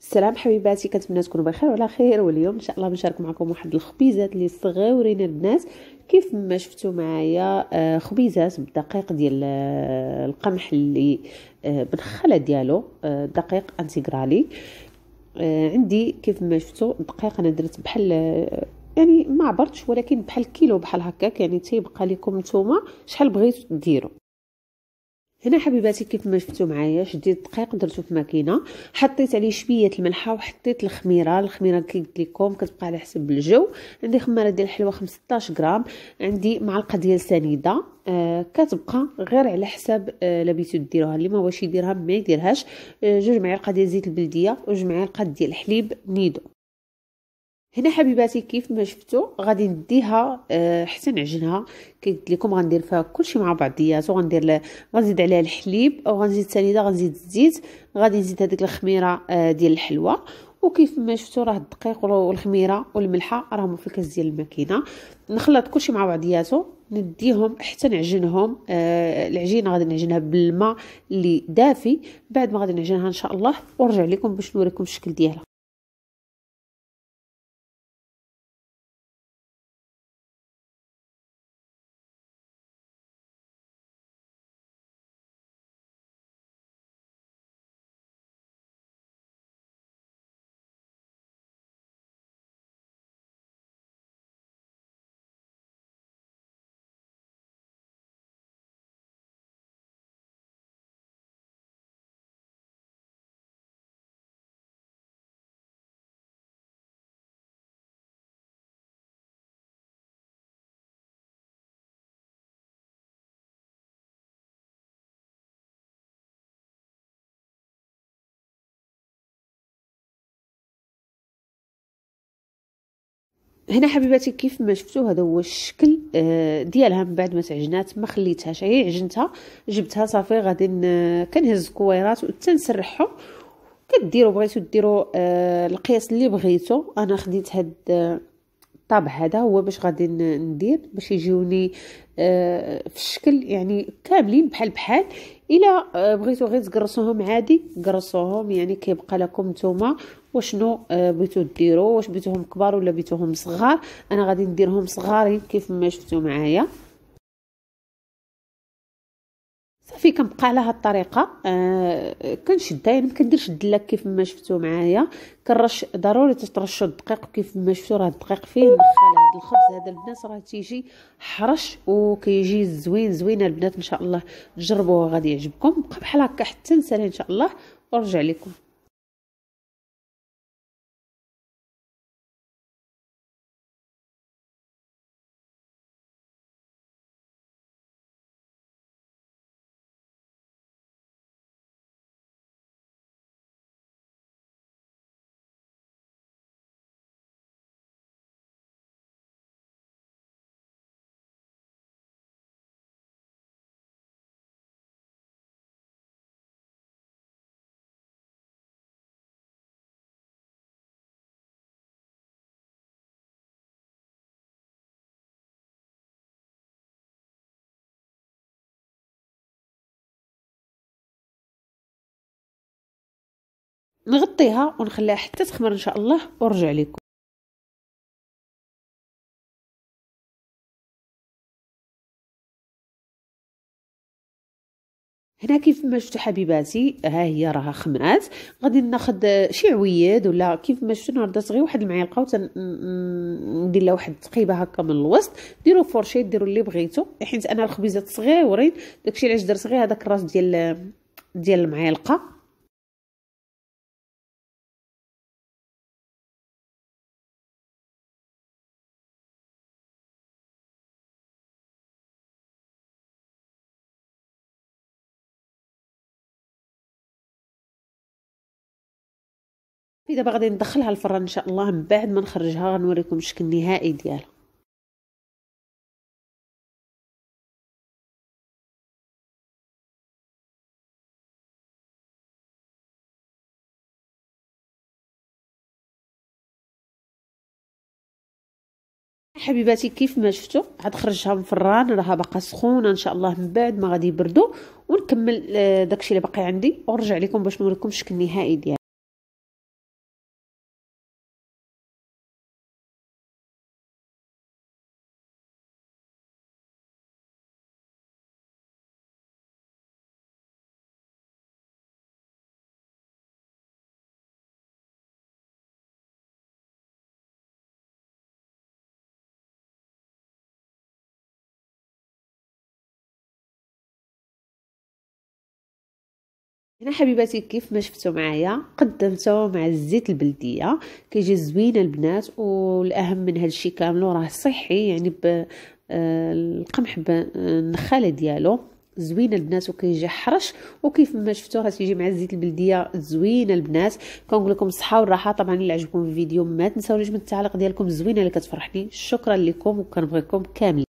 السلام حبيباتي كنتمنى تكونوا بخير وعلى خير واليوم ان شاء الله نشارك معكم واحد الخبيزات اللي صغيورين البنات كيف ما شفتوا معايا آه، خبيزات بالدقيق ديال آه، القمح اللي بالخلا آه، ديالو دقيق انتيغرالي عندي كيف ما شفتوا دقيق انا درت بحال يعني ما عبرتش ولكن بحال كيلو بحال هكاك يعني تيبقى لكم نتوما شحال بغيتوا ديروا هنا حبيباتي كيف ما شفتوا معايا شديت الدقيق درته في ماكينه حطيت عليه شويه الملحه وحطيت الخميره الخميره كي قلت لكم كتبقى على حسب الجو عندي خماره ديال الحلوه 15 غرام عندي معلقه ديال سنيده آه كتبقى غير على حساب آه لبيتو ديروها اللي ما واش يديرها ما يديرهاش آه جوج معالق ديال زيت البلديه وجوج معالق ديال الحليب نيدو هنا حبيباتي كيف ما شفتوا غادي نديها آه، حتى نعجنها قلت لكم غندير فيها كلشي مع بعضياتو غندير غنزيد عليها الحليب او غنزيد ثاني غنزيد الزيت غادي نزيد هذيك الخميره آه، ديال الحلوى وكيف ما شفتوا راه الدقيق والخميره والملحه راهم في الكاس ديال الماكينه نخلط كلشي مع بعضياتو نديهم حتى نعجنهم آه العجينه غادي نعجنها بالماء اللي دافي بعد ما غادي نعجنها ان شاء الله ونرجع لكم باش نوريكم الشكل ديالها هنا حبيباتي كيف ما شفتوا هذا هو الشكل آه، ديالها من بعد ما تعجنات ما خليتهاش هي عجنتها جبتها صافي غادي كنهز الكويرات وحتى نسرحهم كديروا بغيتو ديروا آه، القياس اللي بغيتو انا خديت هاد آه، الطابع هذا هو باش غادي ندير باش يجيوني في الشكل يعني كاملين بحال بحال الا آه، بغيتو غير تقرصوهم عادي قرصوهم يعني كيبقى لكم نتوما وشنو آه، بغيتو ديروا واش بغيتوهم كبار ولا بغيتوهم صغار انا غادي نديرهم صغارين كيف ما شفتوا معايا ملي كنبقى على هاد الطريقه آه كنشدها يعني ما كنديرش الدلاك كيف ما شفتو معايا كنرش ضروري تترشوا الدقيق كيف ما شفتو راه الدقيق فيه مخال هذا الخبز هذا البنات راه تيجي حرش وكيجي زوين زوين البنات ان شاء الله جربوه غادي يعجبكم بقى بحال هكا حتى نسالي ان شاء الله ورجع لكم نغطيها ونخليها حتى تخمر ان شاء الله ونرجع لكم هنا كيف ما شفتوا حبيباتي ها هي راها خمرات غادي ناخذ شي عويد ولا كيف ما شفتوا درت غير واحد المعلقه وندير لها واحد التقيبه هكا من الوسط ديروا فورشيت ديروا اللي بغيتو حيت انا الخبيزات صغيورين داكشي علاش درت غير هذاك الراس ديال ديال المعلقه مي دابا غادي ندخلها الفران ان شاء الله من بعد ما نخرجها غنوريكم الشكل النهائي ديالها حبيباتي كيف ما شفتوا عاد خرجها من الفران راها باقا سخونه ان شاء الله من بعد ما غادي يبردوا ونكمل آه، داكشي اللي باقي عندي ونرجع لكم باش نوريكم الشكل النهائي ديالها هنا حبيباتي كيف ما شفتوا معايا قدمته مع الزيت البلديه كيجي زوين البنات والاهم من هذا الشيء كامل راه صحي يعني ب آه، القمح بالنخاله ديالو زوين البنات وكيجي حرش وكيف ما شفتوا راه تيجي مع الزيت البلديه زوين البنات كنقول لكم الصحه والراحه طبعا الا عجبكم الفيديو ما تنساونيش من التعليق ديالكم زوينه اللي كتفرحني شكرا لكم وكنبغيكم كاملين